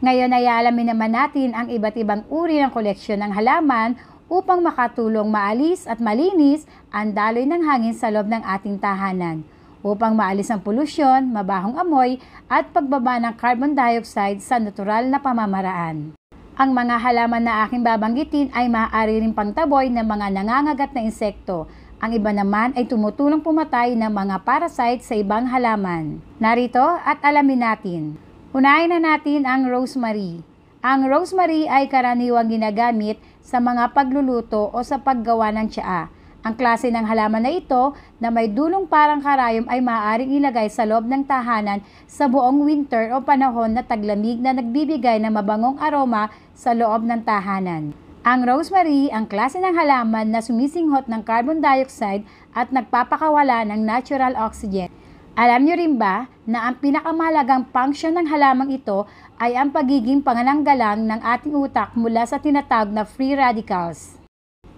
Ngayon ay alamin naman natin ang iba't ibang uri ng koleksyon ng halaman upang makatulong maalis at malinis ang daloy ng hangin sa loob ng ating tahanan upang maalis ang polusyon, mabahong amoy at pagbaba ng carbon dioxide sa natural na pamamaraan. Ang mga halaman na aking babanggitin ay maaari rin pangtaboy ng mga nangangagat na insekto ang iba naman ay tumutulong pumatay ng mga parasite sa ibang halaman. Narito at alamin natin. Unahin na natin ang rosemary. Ang rosemary ay karaniwang ginagamit sa mga pagluluto o sa paggawa ng tsaa. Ang klase ng halaman na ito na may dulong parang karayom ay maaaring ilagay sa loob ng tahanan sa buong winter o panahon na taglamig na nagbibigay ng mabangong aroma sa loob ng tahanan. Ang rosemary, ang klase ng halaman na sumisinghot ng carbon dioxide at nagpapakawala ng natural oxygen. Alam niyo rin ba na ang pinakamahalagang function ng halamang ito ay ang pagiging pangananggalang ng ating utak mula sa tinatawag na free radicals?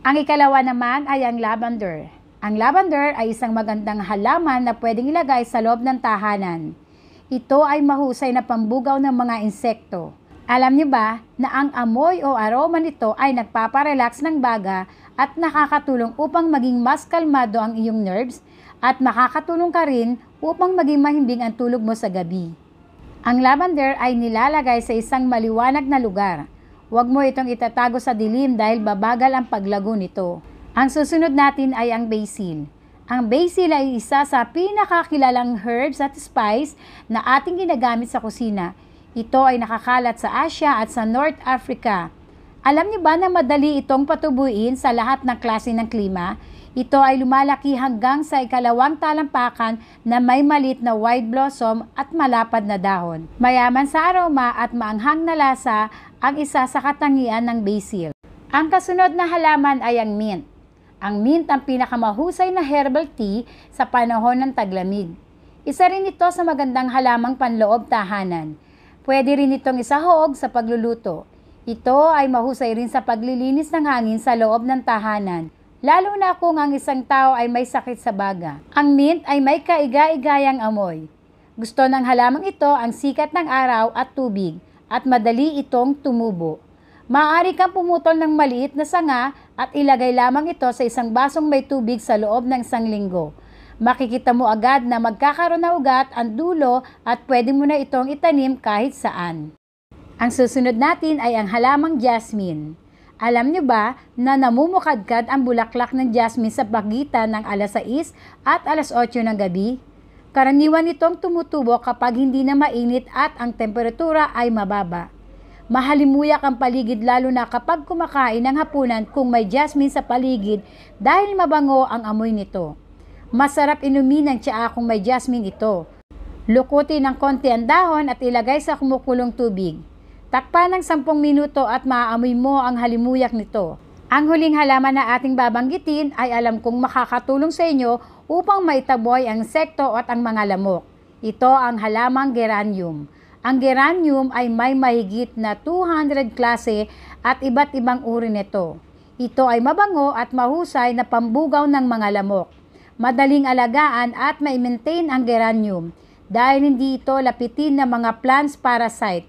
Ang ikalawa naman ay ang lavender. Ang lavender ay isang magandang halaman na pwedeng ilagay sa loob ng tahanan. Ito ay mahusay na pambugaw ng mga insekto. Alam niyo ba na ang amoy o aroma nito ay nagpaparelax ng baga at nakakatulong upang maging mas kalmado ang iyong nerves at makakatulong ka rin upang maging mahimbing ang tulog mo sa gabi. Ang lavender ay nilalagay sa isang maliwanag na lugar. Huwag mo itong itatago sa dilim dahil babagal ang paglago nito. Ang susunod natin ay ang basil. Ang basil ay isa sa pinakakilalang herbs at spice na ating ginagamit sa kusina. Ito ay nakakalat sa Asia at sa North Africa. Alam niyo ba na madali itong patubuin sa lahat ng klase ng klima? Ito ay lumalaki hanggang sa ikalawang talampakan na may malit na white blossom at malapad na dahon. Mayaman sa aroma at maanghang na lasa ang isa sa katangian ng basil. Ang kasunod na halaman ay ang mint. Ang mint ang pinakamahusay na herbal tea sa panahon ng taglamig. Isa rin ito sa magandang halamang panloob tahanan. Pwede rin itong isahog sa pagluluto. Ito ay mahusay rin sa paglilinis ng hangin sa loob ng tahanan lalo na kung ang isang tao ay may sakit sa baga. Ang mint ay may kaiga-igayang amoy. Gusto ng halamang ito ang sikat ng araw at tubig at madali itong tumubo. Maaari kang pumutol ng maliit na sanga at ilagay lamang ito sa isang basong may tubig sa loob ng isang linggo. Makikita mo agad na magkakaroon na ugat ang dulo at pwede mo na itong itanim kahit saan. Ang susunod natin ay ang halamang jasmine. Alam niyo ba na namumukadkad ang bulaklak ng jasmine sa pagitan ng alas 6 at alas 8 ng gabi? Karaniwan itong tumutubo kapag hindi na mainit at ang temperatura ay mababa. Mahalimuyak ang paligid lalo na kapag kumakain ng hapunan kung may jasmine sa paligid dahil mabango ang amoy nito. Masarap inumin ng tsaa kung may jasmine ito. Lukutin ng konti ang dahon at ilagay sa kumukulong tubig. Takpan ng 10 minuto at maaamoy mo ang halimuyak nito. Ang huling halaman na ating babanggitin ay alam kong makakatulong sa inyo upang maitaboy ang sekto at ang mga lamok. Ito ang halamang geranium. Ang geranium ay may mahigit na 200 klase at iba't ibang uri nito. Ito ay mabango at mahusay na pambugaw ng mga lamok. Madaling alagaan at may maintain ang geranium dahil hindi ito lapitin ng mga plants parasite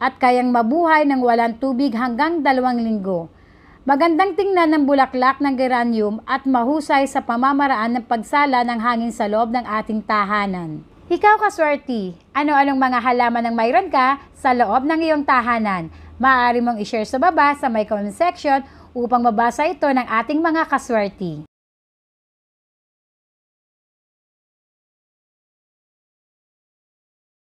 at kayang mabuhay ng walang tubig hanggang dalawang linggo. Magandang tingnan ng bulaklak ng geranium at mahusay sa pamamaraan ng pagsala ng hangin sa loob ng ating tahanan. Ikaw kaswerte, ano-anong mga halaman ang mayroon ka sa loob ng iyong tahanan? Maaari mong ishare sa baba sa my comment section upang mabasa ito ng ating mga kaswerte.